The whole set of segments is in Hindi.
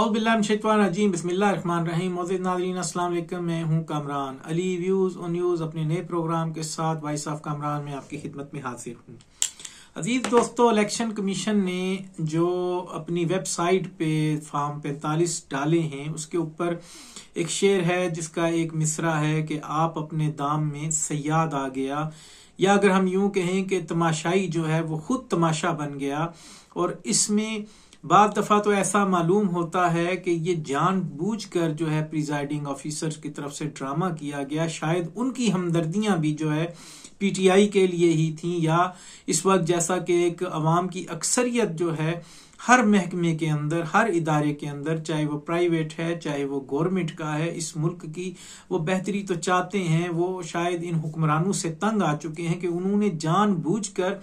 अवबिल्लाजीम बसमीम नादरीन मैं हूं कामरान अली व्यूज़ और न्यूज़ अपने नए प्रोग्राम के साथ ऑफ कामरान में आपकी खिदमत में हाजिर हूं अजीज़ दोस्तों इलेक्शन कमीशन ने जो अपनी वेबसाइट पे पैंतालीस डाले हैं उसके ऊपर एक शेर है जिसका एक मिसरा है कि आप अपने दाम में सयाद आ गया या अगर हम यूं कहें कि तमाशाई जो है वो खुद तमाशा बन गया और इसमें बाद दफ़ा तो ऐसा मालूम होता है कि ये जानबूझकर जो है प्रिजाइडिंग ऑफिसर की तरफ से ड्रामा किया गया शायद उनकी हमदर्दियां भी जो है पीटीआई के लिए ही थी या इस वक्त जैसा कि एक अवाम की अक्सरियत जो है हर महकमे के अंदर हर इदारे के अंदर चाहे वो प्राइवेट है चाहे वो गवर्नमेंट का है इस मुल्क की वो बेहतरी तो चाहते हैं वो शायद इन हुक्मरानों से तंग आ चुके हैं कि उन्होंने जानबूझकर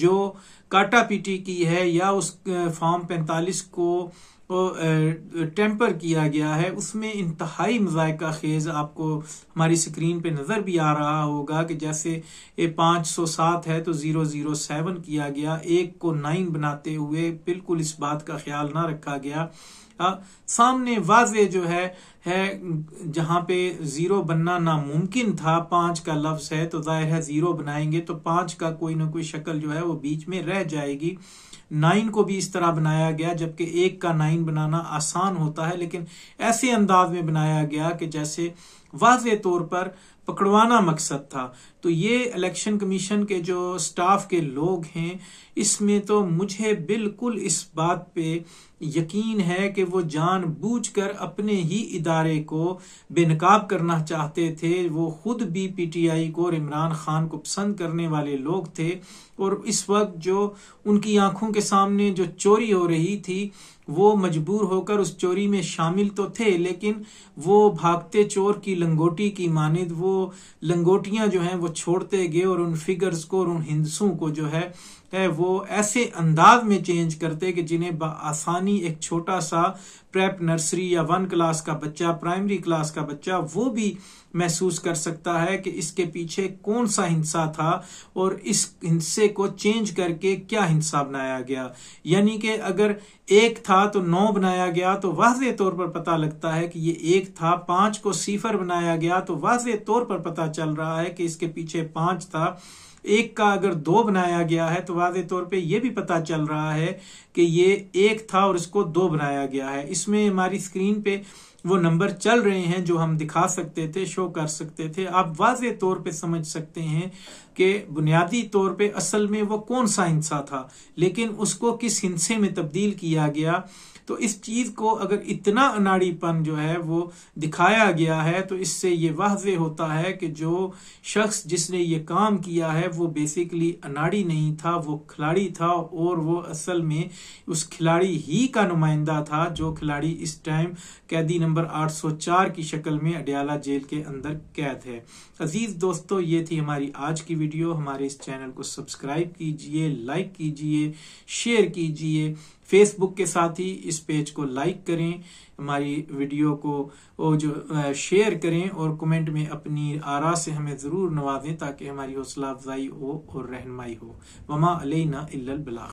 जो काटा पीटी की है या उस फॉर्म पैंतालीस को टेम्पर किया गया है उसमें इंतहाई मजायका खेज आपको हमारी स्क्रीन पे नज़र भी आ रहा होगा कि जैसे ये पाँच सौ सात है तो ज़ीरो ज़ीरो सेवन किया गया एक को नाइन बनाते हुए बिल्कुल इस बात का ख्याल ना रखा गया सामने वाजे जो है है जहां पे ज़ीरो बनना नामुमकिन था पांच का लफ्ज़ है तो ज़ाहिर है ज़ीरो बनाएंगे तो पांच का कोई ना कोई शक्ल जो है वो बीच में रह जाएगी नाइन को भी इस तरह बनाया गया जबकि एक का नाइन बनाना आसान होता है लेकिन ऐसे अंदाज में बनाया गया कि जैसे वाज तौर पर पकड़वाना मकसद था तो ये इलेक्शन कमीशन के जो स्टाफ के लोग हैं इसमें तो मुझे बिल्कुल इस बात पे यकीन है कि वो जानबूझकर अपने ही इदारे को बेनकाब करना चाहते थे वो खुद भी पीटीआई को और इमरान खान को पसंद करने वाले लोग थे और इस वक्त जो उनकी आंखों के सामने जो चोरी हो रही थी वो मजबूर होकर उस चोरी में शामिल तो थे लेकिन वो भागते चोर की लंगोटी की मानद वो लंगोटियां जो हैं वो छोड़ते गए और उन फिगर्स को और उन हिंदसों को जो है है वो ऐसे अंदाज में चेंज करते कि जिन्हें आसानी एक छोटा सा प्रेप नर्सरी या वन क्लास का बच्चा प्राइमरी क्लास का बच्चा वो भी महसूस कर सकता है कि इसके पीछे कौन सा हिंसा था और इस हिंसे को चेंज करके क्या हिंसा बनाया गया यानी कि अगर एक था तो नौ बनाया गया तो वाज तौर पर पता लगता है कि ये एक था पांच को सिफर बनाया गया तो वाजे तौर पर पता चल रहा है कि इसके पीछे पांच था एक का अगर दो बनाया गया है तो वाज तौर पे ये भी पता चल रहा है कि ये एक था और इसको दो बनाया गया है इसमें हमारी स्क्रीन पे वो नंबर चल रहे हैं जो हम दिखा सकते थे शो कर सकते थे आप वाज तौर पे समझ सकते हैं कि बुनियादी तौर पे असल में वो कौन सा हिंसा था लेकिन उसको किस हिंसे में तब्दील किया गया तो इस चीज को अगर इतना अनाड़ीपन जो है वो दिखाया गया है तो इससे ये वाज होता है कि जो शख्स जिसने ये काम किया है वो बेसिकली अनाड़ी नहीं था वो खिलाड़ी था और वो असल में उस खिलाड़ी ही का नुमाइंदा था जो खिलाड़ी इस टाइम कैदी नंबर 804 की शक्ल में अडयाला जेल के अंदर कैद है अजीज दोस्तों ये थी हमारी आज की वीडियो हमारे इस चैनल को सब्सक्राइब कीजिए लाइक कीजिए शेयर कीजिए फेसबुक के साथ ही इस पेज को लाइक करें हमारी वीडियो को जो शेयर करें और कमेंट में अपनी आरा से हमें ज़रूर नवाजें ताकि हमारी हौसला अफजाई हो और रहनमाई हो वमा अलैना